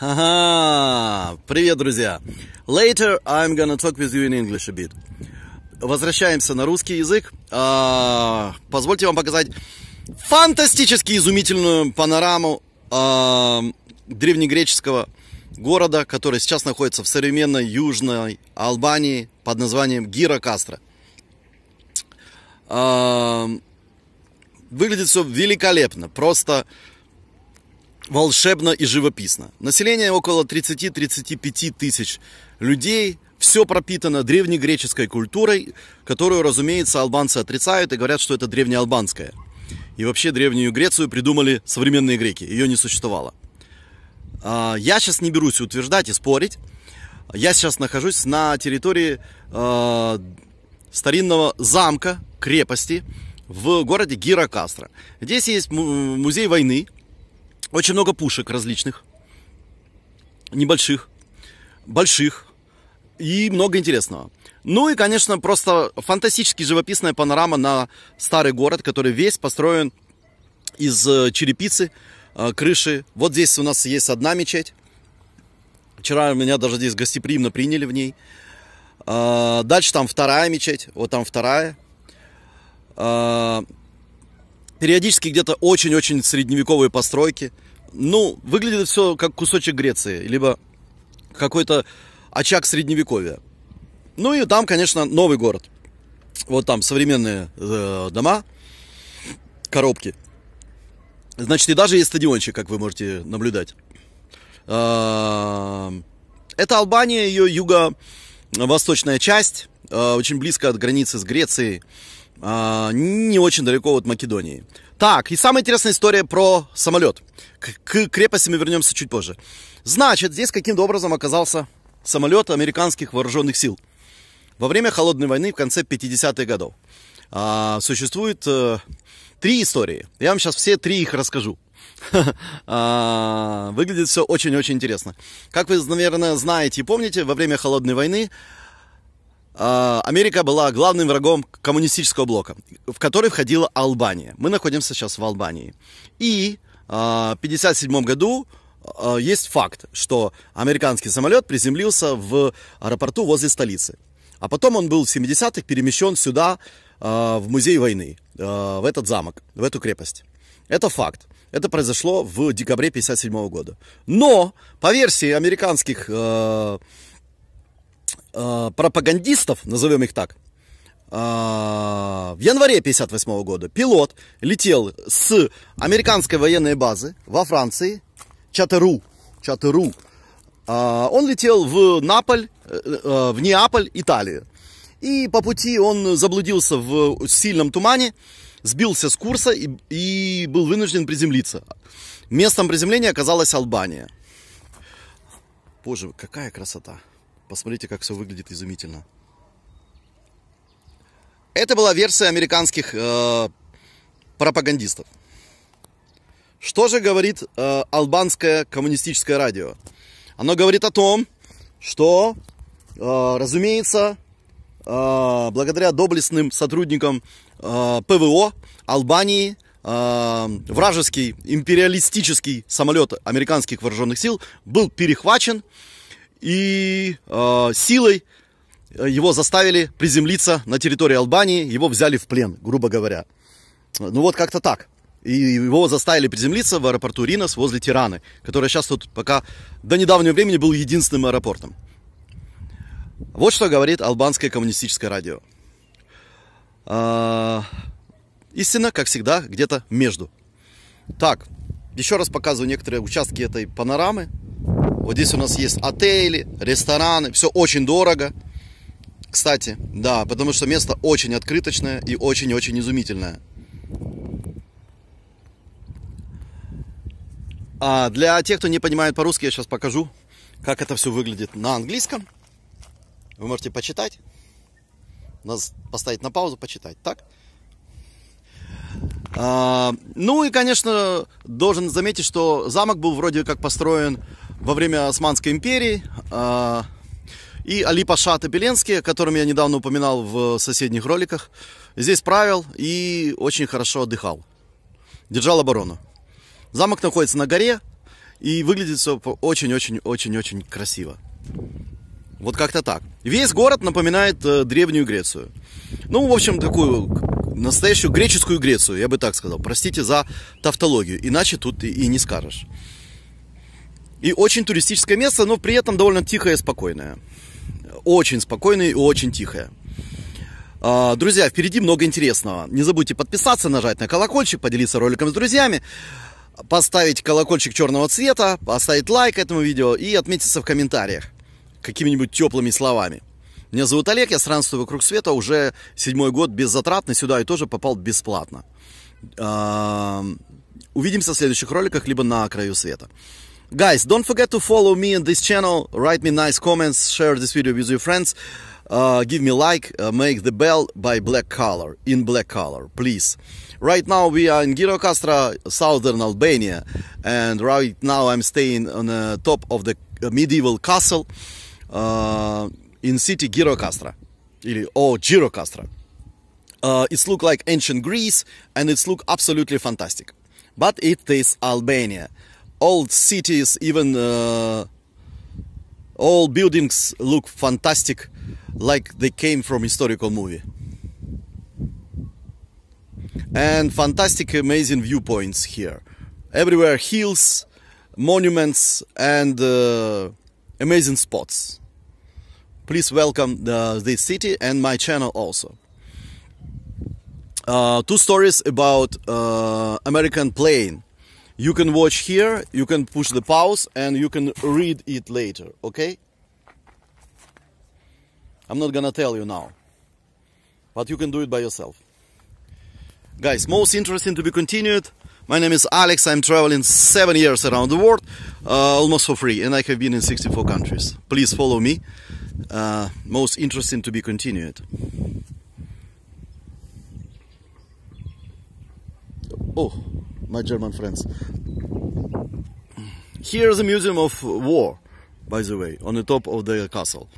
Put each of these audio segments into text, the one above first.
Ага, привет, друзья. Later I'm gonna talk with you in English a bit. Возвращаемся на русский язык. А, позвольте вам показать фантастически изумительную панораму а, древнегреческого города, который сейчас находится в современной южной Албании под названием Гира Кастро. А, выглядит все великолепно, просто волшебно и живописно. Население около 30-35 тысяч людей. Все пропитано древнегреческой культурой, которую, разумеется, албанцы отрицают и говорят, что это древнеалбанская. И вообще древнюю Грецию придумали современные греки, ее не существовало. А, я сейчас не берусь утверждать и спорить. Я сейчас нахожусь на территории а, старинного замка, крепости в городе Гирокастро. Здесь есть музей войны, очень много пушек различных, небольших, больших и много интересного. Ну и, конечно, просто фантастически живописная панорама на старый город, который весь построен из э, черепицы, э, крыши. Вот здесь у нас есть одна мечеть. Вчера меня даже здесь гостеприимно приняли в ней. А, дальше там вторая мечеть, вот там вторая. А, периодически где-то очень-очень средневековые постройки ну, выглядит все как кусочек Греции, либо какой-то очаг средневековья. Ну и там, конечно, новый город. Вот там современные э, дома, коробки. Значит, и даже есть стадиончик, как вы можете наблюдать. Эм, это Албания, ее юго-восточная часть, э, очень близко от границы с Грецией. А, не очень далеко от Македонии. Так, и самая интересная история про самолет. К, к крепости мы вернемся чуть позже. Значит, здесь каким-то образом оказался самолет американских вооруженных сил. Во время Холодной войны в конце 50-х годов а, существует а, три истории. Я вам сейчас все три их расскажу. А, выглядит все очень-очень интересно. Как вы, наверное, знаете и помните, во время Холодной войны а, Америка была главным врагом коммунистического блока, в который входила Албания. Мы находимся сейчас в Албании. И а, в 1957 году а, есть факт, что американский самолет приземлился в аэропорту возле столицы. А потом он был в 70-х перемещен сюда, в музей войны, в этот замок, в эту крепость. Это факт. Это произошло в декабре 1957 года. Но, по версии американских Э, пропагандистов, назовем их так, э, в январе 58 -го года пилот летел с американской военной базы во Франции, Чатеру, Чатеру. Э, он летел в Наполь, в Неаполь, Италию. И по пути он заблудился в сильном тумане, сбился с курса и, и был вынужден приземлиться. Местом приземления оказалась Албания. Боже, какая красота! Посмотрите, как все выглядит изумительно. Это была версия американских э, пропагандистов. Что же говорит э, албанское коммунистическое радио? Оно говорит о том, что, э, разумеется, э, благодаря доблестным сотрудникам э, ПВО Албании э, вражеский империалистический самолет американских вооруженных сил был перехвачен и э, силой э, его заставили приземлиться на территории Албании, его взяли в плен, грубо говоря. Ну вот как-то так. И его заставили приземлиться в аэропорту Ринос возле Тираны, который сейчас тут пока до недавнего времени был единственным аэропортом. Вот что говорит албанское коммунистическое радио. А, истина, как всегда, где-то между. Так, еще раз показываю некоторые участки этой панорамы. Вот здесь у нас есть отели, рестораны, все очень дорого. Кстати, да, потому что место очень открыточное и очень-очень изумительное. А для тех, кто не понимает по-русски, я сейчас покажу, как это все выглядит на английском. Вы можете почитать. Нас поставить на паузу, почитать. Так? А, ну и, конечно, должен заметить, что замок был вроде как построен во время Османской империи. А, и Али Паша Топеленский, о котором я недавно упоминал в соседних роликах, здесь правил и очень хорошо отдыхал. Держал оборону. Замок находится на горе, и выглядит все очень-очень-очень-очень красиво. Вот как-то так. Весь город напоминает э, Древнюю Грецию. Ну, в общем, такую настоящую греческую Грецию, я бы так сказал. Простите за тавтологию, иначе тут и не скажешь. И очень туристическое место, но при этом довольно тихое и спокойное. Очень спокойное и очень тихое. А, друзья, впереди много интересного. Не забудьте подписаться, нажать на колокольчик, поделиться роликом с друзьями, поставить колокольчик черного цвета, поставить лайк этому видео и отметиться в комментариях какими-нибудь теплыми словами. Меня зовут Олег, я странствую вокруг света уже седьмой год без затрат, на сюда и тоже попал бесплатно. А, увидимся в следующих роликах, либо на краю света. Guys, don't forget to follow me in this channel, write me nice comments, share this video with your friends, uh, give me like, uh, make the bell by black color, in black color, please. Right now we are in Girokastra, southern Albania, and right now I'm staying on the uh, top of the uh, medieval castle uh, in city Girokastra, or Girokastra. Uh, it's look like ancient Greece and it's look absolutely fantastic. But it is Albania old cities, even uh, all buildings look fantastic, like they came from historical movie. And fantastic, amazing viewpoints here. Everywhere hills, monuments, and uh, amazing spots. Please welcome the, this city and my channel also. Uh, two stories about uh, American plane you can watch here you can push the pause and you can read it later okay i'm not gonna tell you now but you can do it by yourself guys most interesting to be continued my name is alex i'm traveling seven years around the world uh, almost for free and i have been in 64 countries please follow me uh, most interesting to be continued oh my German friends. Here is a museum of war, by the way, on the top of the castle.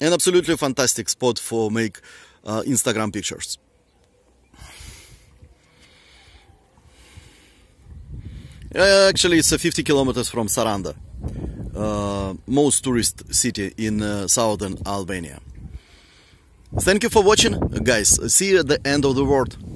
An absolutely fantastic spot for make uh, Instagram pictures. Actually, it's uh, 50 kilometers from Saranda, uh, most tourist city in uh, southern Albania. Thank you for watching, guys. See you at the end of the world.